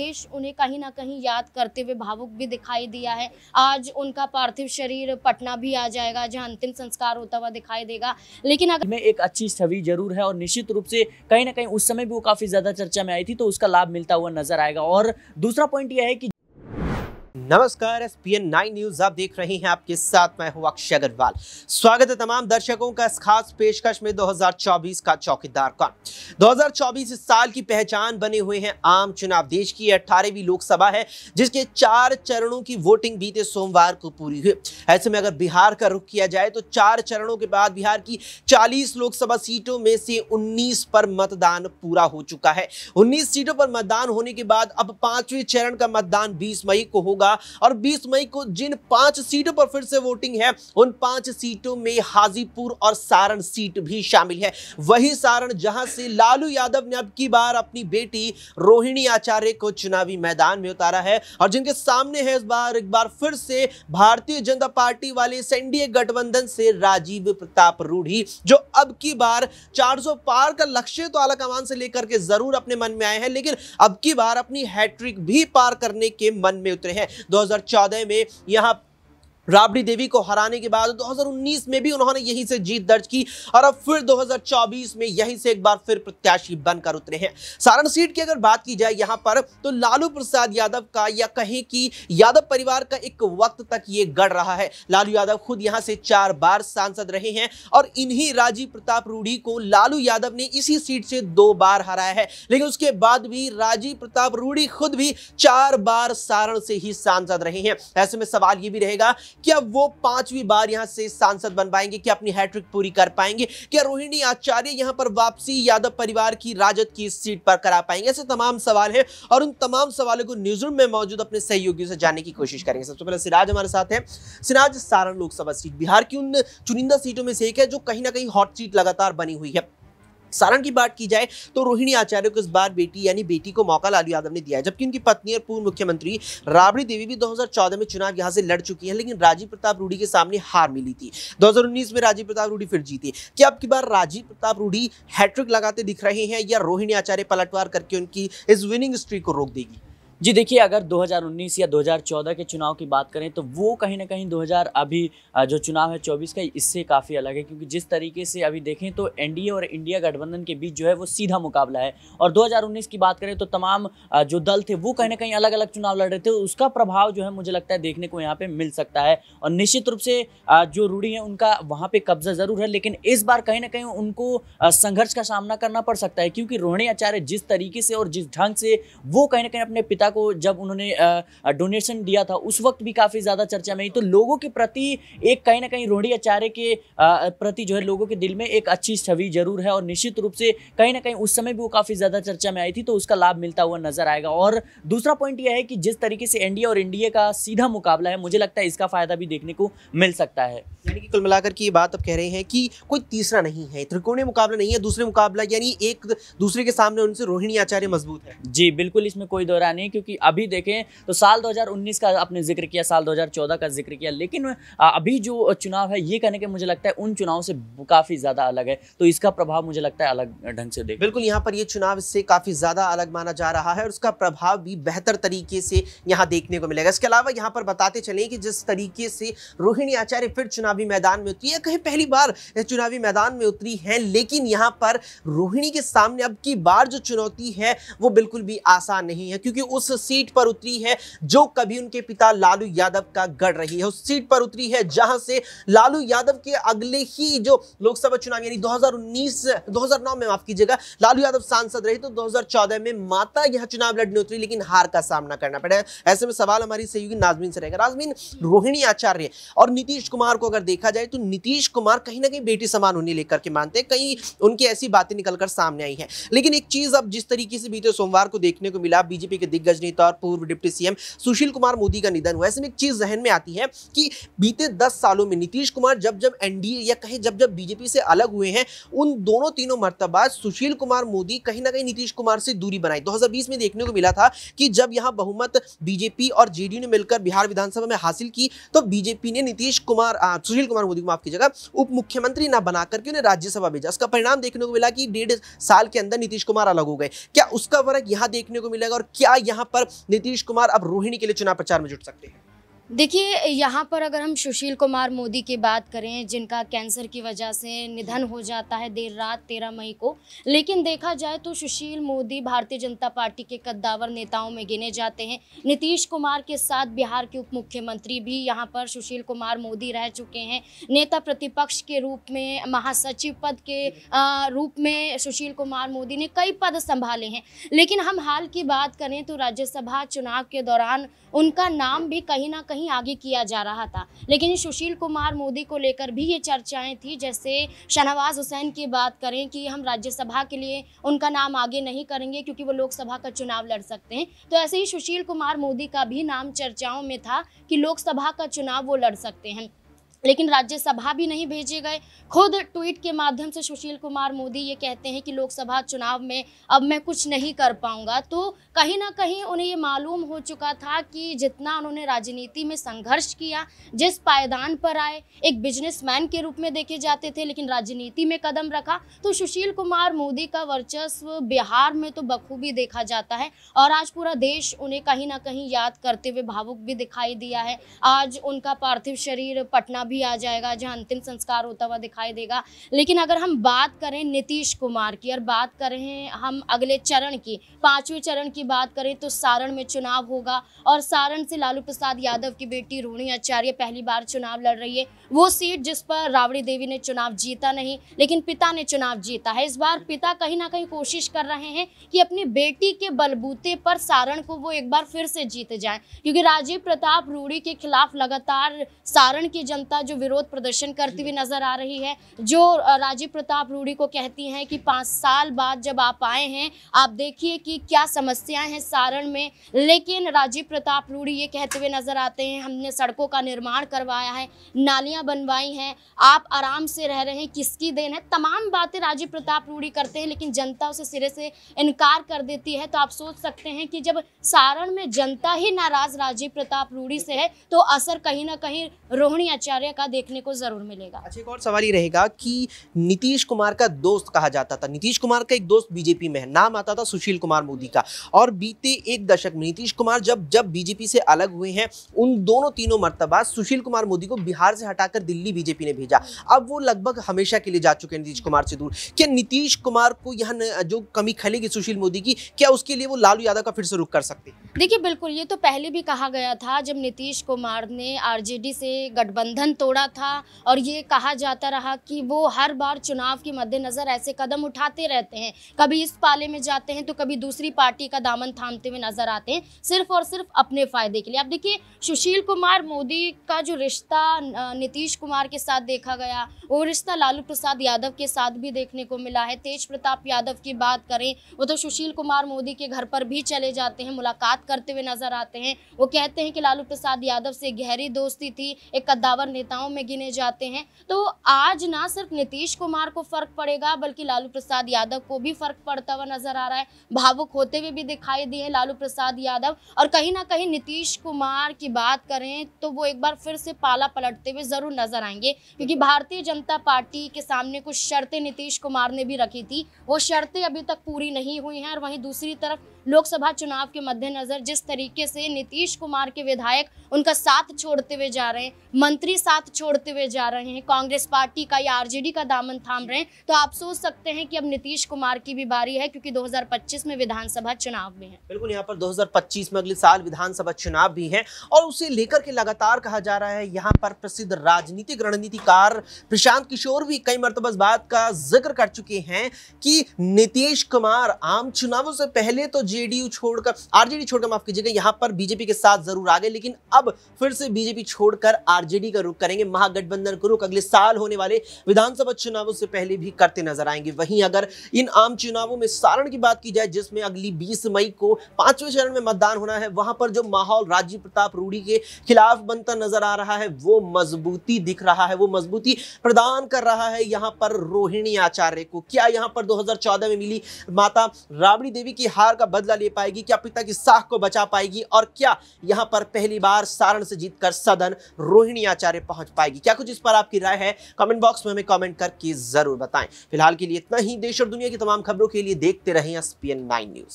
देश उन्हें कहीं ना कहीं याद करते हुए भावुक भी दिखाई दिया है आज उनका पार्थिव शरीर पटना भी आ जाएगा जहां अंतिम संस्कार होता हुआ दिखाई देगा लेकिन अगर में एक अच्छी छवि जरूर है और निश्चित रूप से कहीं ना कहीं उस समय भी वो काफी ज्यादा चर्चा में आई थी तो उसका लाभ मिलता हुआ नजर आएगा और दूसरा पॉइंट यह है कि नमस्कार S P N nine news आप देख रहे हैं आपके साथ मैं हूं अक्षय अग्रवाल स्वागत है तमाम दर्शकों का इस खास पेशकश में 2024 का चौकीदार कौन 2024 इस साल की पहचान बने हुए हैं आम चुनाव देश की अठारहवीं लोकसभा है जिसके चार चरणों की वोटिंग बीते सोमवार को पूरी हुई ऐसे में अगर बिहार का रुख किया जाए तो चार चरणों के बाद बिहार की चालीस लोकसभा सीटों में से उन्नीस पर मतदान पूरा हो चुका है उन्नीस सीटों पर मतदान होने के बाद अब पांचवें चरण का मतदान बीस मई को होगा होगा और 20 मई को जिन पांच सीटों पर फिर से वोटिंग है उन पांच सीटों में हाजीपुर और सारण सीट भी शामिल है वही सारण जहां से लालू यादव ने अब की बार अपनी बेटी रोहिणी आचार्य को चुनावी मैदान में उतारा है और जिनके सामने है इस बार एक बार फिर से भारतीय जनता पार्टी वाले एनडीए गठबंधन से राजीव प्रताप रूढ़ी जो अब की बार 400 पार का लक्ष्य तो आलाकमान से लेकर के जरूर अपने मन में आए हैं लेकिन अब की बार अपनी हैट्रिक भी पार करने के मन में उतरे हैं 2014 में यहाँ राबड़ी देवी को हराने के बाद 2019 में भी उन्होंने यहीं से जीत दर्ज की और अब फिर 2024 में यहीं से एक बार फिर प्रत्याशी बनकर उतरे हैं सारण सीट की अगर बात की जाए यहाँ पर तो लालू प्रसाद यादव का या कहें कि यादव परिवार का एक वक्त तक ये गढ़ रहा है लालू यादव खुद यहाँ से चार बार सांसद रहे हैं और इन्हीं राजीव प्रताप रूढ़ी को लालू यादव ने इसी सीट से दो बार हराया है लेकिन उसके बाद भी राजीव प्रताप रूढ़ी खुद भी चार बार सारण से ही सांसद रहे हैं ऐसे में सवाल ये भी रहेगा क्या वो पांचवी बार यहाँ से सांसद बन पाएंगे क्या अपनी हैट्रिक पूरी कर पाएंगे क्या रोहिणी आचार्य यहाँ पर वापसी यादव परिवार की राजद की सीट पर करा पाएंगे ऐसे तमाम सवाल है और उन तमाम सवालों को रूम में मौजूद अपने सहयोगियों से जानने की कोशिश करेंगे सबसे पहले सिराज हमारे साथ है सिराज सारण लोकसभा सीट बिहार की उन चुनिंदा सीटों में से एक है जो कहीं ना कहीं हॉट सीट लगातार बनी हुई है सारण की बात की जाए तो रोहिणी आचार्य को इस बार बेटी यानी बेटी को मौका लालू यादव ने दिया है जबकि उनकी पत्नी और पूर्व मुख्यमंत्री राबड़ी देवी भी 2014 में चुनाव यहाँ से लड़ चुकी हैं लेकिन राजीव प्रताप रूडी के सामने हार मिली थी 2019 में राजीव प्रताप रूडी फिर जीती क्या अब की बार राजीव प्रताप रूडी हैट्रिक लगाते दिख रहे हैं या रोहिणी आचार्य पलटवार करके उनकी इस विनिंग स्ट्री को रोक देगी जी देखिए अगर 2019 या 2014 के चुनाव की बात करें तो वो कहीं ना कहीं 2000 अभी जो चुनाव है 24 का इससे काफ़ी अलग है क्योंकि जिस तरीके से अभी देखें तो एनडीए और इंडिया गठबंधन के बीच जो है वो सीधा मुकाबला है और 2019 की बात करें तो तमाम जो दल थे वो कहीं ना कहीं अलग अलग चुनाव लड़ रहे थे उसका प्रभाव जो है मुझे लगता है देखने को यहाँ पर मिल सकता है और निश्चित रूप से जो रूढ़ी है उनका वहाँ पर कब्जा ज़रूर है लेकिन इस बार कहीं ना कहीं उनको संघर्ष का सामना करना पड़ सकता है क्योंकि रोहिणी आचार्य जिस तरीके से और जिस ढंग से वो कहीं ना कहीं अपने पिता पिता को जब उन्होंने डोनेशन दिया था उस वक्त भी काफ़ी ज़्यादा चर्चा में ही तो लोगों के प्रति एक कहीं ना कहीं रोहड़ी आचार्य के प्रति जो है लोगों के दिल में एक अच्छी छवि जरूर है और निश्चित रूप से कहीं ना कहीं उस समय भी वो काफ़ी ज़्यादा चर्चा में आई थी तो उसका लाभ मिलता हुआ नजर आएगा और दूसरा पॉइंट यह है कि जिस तरीके से एनडीए और एनडीए का सीधा मुकाबला है मुझे लगता है इसका फ़ायदा भी देखने को मिल सकता है यानी कि कुल मिलाकर की बात आप कह रहे हैं कि कोई तीसरा नहीं है त्रिकोणीय मुकाबला नहीं है दूसरे मुकाबला यानी एक दूसरे के सामने उनसे रोहिणी आचार्य मजबूत है जी बिल्कुल इसमें कोई दौरा नहीं क्योंकि अभी देखें तो साल 2019 का आपने जिक्र किया साल 2014 का जिक्र किया लेकिन अभी जो चुनाव है ये कहने के मुझे लगता है उन चुनाव से काफ़ी ज़्यादा अलग है तो इसका प्रभाव मुझे लगता है अलग ढंग से देख बिल्कुल यहाँ पर ये चुनाव इससे काफ़ी ज़्यादा अलग माना जा रहा है और उसका प्रभाव भी बेहतर तरीके से यहाँ देखने को मिलेगा इसके अलावा यहाँ पर बताते चले कि जिस तरीके से रोहिणी आचार्य फिर चुनावी मैदान में उतरी है कहीं पहली बार चुनावी मैदान में उतरी है लेकिन यहाँ पर रोहिणी के सामने अब की बार जो चुनौती है वो बिल्कुल भी आसान नहीं है क्योंकि उस उस सीट पर उतरी है जो कभी उनके पिता लालू यादव का गढ़ रही है उस सीट पर उतरी है जहां से लालू यादव के अगले ही जो लोकसभा चुनाव यानी 2019 2009 में माफ कीजिएगा लालू यादव सांसद रहे तो 2014 में माता यह चुनाव लड़ने उतरी लेकिन हार का सामना करना पड़ा ऐसे में सवाल हमारी सहयोगी नाजमीन से रहेगा नाजमीन रोहिणी आचार्य और नीतीश कुमार को अगर देखा जाए तो नीतीश कुमार कहीं ना कहीं बेटी समान उन्हें लेकर के मानते हैं कहीं उनकी ऐसी बातें निकलकर सामने आई है लेकिन एक चीज अब जिस तरीके से बीते सोमवार को देखने को मिला बीजेपी के दिग्गज राजनेता और पूर्व डिप्टी सीएम सुशील कुमार मोदी का निधन हुआ ऐसे में एक चीज जहन में आती है कि बीते दस सालों में नीतीश कुमार जब जब एनडीए या कहीं जब जब बीजेपी से अलग हुए हैं उन दोनों तीनों मरतबा सुशील कुमार मोदी कहीं ना कहीं नीतीश कुमार से दूरी बनाई दो में देखने को मिला था कि जब यहाँ बहुमत बीजेपी और जेडीयू ने मिलकर बिहार विधानसभा में हासिल की तो बीजेपी ने नीतीश कुमार सुशील कुमार मोदी को माफ की जगह उप मुख्यमंत्री ना बनाकर के उन्हें राज्यसभा भेजा उसका परिणाम देखने को मिला कि डेढ़ साल के अंदर नीतीश कुमार अलग हो गए क्या उसका फर्क यहां देखने को मिलेगा और क्या यहां यहां पर नीतीश कुमार अब रोहिणी के लिए चुनाव प्रचार में जुट सकते हैं देखिए यहाँ पर अगर हम सुशील कुमार मोदी की बात करें जिनका कैंसर की वजह से निधन हो जाता है देर रात तेरह मई को लेकिन देखा जाए तो सुशील मोदी भारतीय जनता पार्टी के कद्दावर नेताओं में गिने जाते हैं नीतीश कुमार के साथ बिहार के उप मुख्यमंत्री भी यहाँ पर सुशील कुमार मोदी रह चुके हैं नेता प्रतिपक्ष के रूप में महासचिव पद के रूप में सुशील कुमार मोदी ने कई पद संभाले हैं लेकिन हम हाल की बात करें तो राज्यसभा चुनाव के दौरान उनका नाम भी कहीं ना कहीं कहीं आगे किया जा रहा था लेकिन सुशील कुमार मोदी को लेकर भी ये चर्चाएं थी जैसे शहनवाज हुसैन की बात करें कि हम राज्यसभा के लिए उनका नाम आगे नहीं करेंगे क्योंकि वो लोकसभा का चुनाव लड़ सकते हैं तो ऐसे ही सुशील कुमार मोदी का भी नाम चर्चाओं में था कि लोकसभा का चुनाव वो लड़ सकते हैं लेकिन राज्यसभा भी नहीं भेजे गए खुद ट्वीट के माध्यम से सुशील कुमार मोदी ये कहते हैं कि लोकसभा चुनाव में अब मैं कुछ नहीं कर पाऊंगा तो कहीं ना कहीं उन्हें ये मालूम हो चुका था कि जितना उन्होंने राजनीति में संघर्ष किया जिस पायदान पर आए एक बिजनेसमैन के रूप में देखे जाते थे लेकिन राजनीति में कदम रखा तो सुशील कुमार मोदी का वर्चस्व बिहार में तो बखूबी देखा जाता है और आज पूरा देश उन्हें कहीं ना कहीं याद करते हुए भावुक भी दिखाई दिया है आज उनका पार्थिव शरीर पटना भी भी आ जाएगा जहाँ अंतिम संस्कार होता हुआ दिखाई देगा लेकिन अगर हम बात करें नीतीश कुमार की और बात करें हम अगले चरण की पांचवें चरण की बात करें तो सारण में चुनाव होगा और सारण से लालू प्रसाद यादव की बेटी रोहिणी आचार्य पहली बार चुनाव लड़ रही है वो सीट जिस पर रावड़ी देवी ने चुनाव जीता नहीं लेकिन पिता ने चुनाव जीता है इस बार पिता कहीं ना कहीं कोशिश कर रहे हैं कि अपनी बेटी के बलबूते पर सारण को वो एक बार फिर से जीत जाए क्योंकि राजीव प्रताप रूढ़ी के खिलाफ लगातार सारण की जनता जो विरोध प्रदर्शन करती हुई नजर आ रही है जो राजीव प्रताप रूढ़ी को कहती हैं कि पाँच साल बाद जब आप आए हैं आप देखिए कि क्या समस्याएं हैं सारण में लेकिन राजीव प्रताप रूढ़ी ये कहते हुए नजर आते हैं हमने सड़कों का निर्माण करवाया है नालियाँ बनवाई हैं आप आराम से रह रहे हैं किसकी देन है तमाम बातें राजीव प्रताप रूढ़ी करते हैं लेकिन जनता उसे सिरे से इनकार कर देती है तो आप सोच सकते हैं कि जब सारण में जनता ही नाराज राजीव प्रताप रूढ़ी से है तो असर कहीं ना कहीं रोहिणी आचार्य का देखने को जरूर मिलेगा अच्छा एक और सवाल ये रहेगा कि नीतीश कुमार का दोस्त कहा जाता था नीतीश कुमार का एक दोस्त बीजेपी में है नाम आता था सुशील कुमार मोदी का और बीते एक दशक में नीतीश कुमार जब जब बीजेपी से अलग हुए हैं उन दोनों तीनों मरतबा सुशील कुमार मोदी को बिहार से हटाकर दिल्ली बीजेपी ने भेजा अब वो लगभग हमेशा के लिए जा चुके हैं नीतीश कुमार से दूर क्या नीतीश कुमार को यह जो कमी खलेगी सुशील मोदी की क्या उसके लिए वो लालू यादव का फिर से रुख कर सकते देखिए बिल्कुल ये तो पहले भी कहा गया था जब नीतीश कुमार ने आरजेडी से गठबंधन तोड़ा था और ये कहा जाता रहा कि वो हर बार चुनाव के मद्देनज़र ऐसे कदम उठाते रहते हैं कभी इस पाले में जाते हैं तो कभी दूसरी पार्टी का दामन थामते हुए नजर आते हैं सिर्फ और सिर्फ अपने फायदे के लिए अब देखिए सुशील कुमार मोदी का जो रिश्ता नीतीश कुमार के साथ देखा गया वो रिश्ता लालू प्रसाद यादव के साथ भी देखने को मिला है तेज प्रताप यादव की बात करें वो तो सुशील कुमार मोदी के घर पर भी चले जाते हैं मुलाकात करते हुए नजर आते हैं वो कहते हैं कि लालू प्रसाद यादव से गहरी दोस्ती थी एक कद्दावर नेता नेताओं में गिने जाते हैं तो आज ना सिर्फ नीतीश कुमार को फर्क पड़ेगा बल्कि लालू प्रसाद यादव को भी फर्क पड़ता हुआ नजर आ रहा है भावुक होते हुए भी दिखाई दिए लालू प्रसाद यादव और कहीं ना कहीं नीतीश कुमार की बात करें तो वो एक बार फिर से पाला पलटते हुए जरूर नजर आएंगे क्योंकि भारतीय जनता पार्टी के सामने कुछ शर्तें नीतीश कुमार ने भी रखी थी वो शर्तें अभी तक पूरी नहीं हुई हैं और वहीं दूसरी तरफ लोकसभा चुनाव के मद्देनज़र जिस तरीके से नीतीश कुमार के विधायक उनका साथ छोड़ते हुए जा रहे हैं मंत्री साथ छोड़ते हुए जा रहे हैं कांग्रेस पार्टी का या आरजेडी का दामन थाम रहे हैं तो आप सोच सकते हैं कि अब नीतीश कुमार की भी बारी है क्योंकि 2025 में विधानसभा चुनाव भी है बिल्कुल यहाँ पर 2025 में अगले साल विधानसभा चुनाव भी है और उसे लेकर के लगातार कहा जा रहा है यहाँ पर प्रसिद्ध राजनीतिक रणनीतिकार प्रशांत किशोर भी कई मरतबा बात का जिक्र कर चुके हैं कि नीतीश कुमार आम चुनावों से पहले तो जेडीयू छोड़कर आरजेडी छोड़कर माफ कीजिएगा यहां पर बीजेपी के साथ जरूर आ गए लेकिन अब फिर से बीजेपी छोड़कर आरजेडी का रुख करेंगे महागठबंधन का रुख अगले साल होने वाले विधानसभा चुनावों से पहले भी करते नजर आएंगे वहीं अगर इन आम चुनावों में सारण की बात की जाए जिसमें अगली बीस मई को पांचवें चरण में मतदान होना है वहां पर जो माहौल राजीव प्रताप रूढ़ी के खिलाफ बनता नजर आ रहा है वो मजबूती दिख रहा है वो मजबूती प्रदान कर रहा है यहां पर रोहिणी आचार्य को क्या यहां पर 2014 में मिली माता राबड़ी देवी की हार का बदला बदला ले पाएगी क्या पिता की साख को बचा पाएगी और क्या यहां पर पहली बार सारण से जीतकर सदन रोहिणी आचार्य पहुंच पाएगी क्या कुछ इस पर आपकी राय है कमेंट बॉक्स में हमें कमेंट करके जरूर बताएं फिलहाल के लिए इतना ही देश और दुनिया की तमाम खबरों के लिए देखते रहें एस पी न्यूज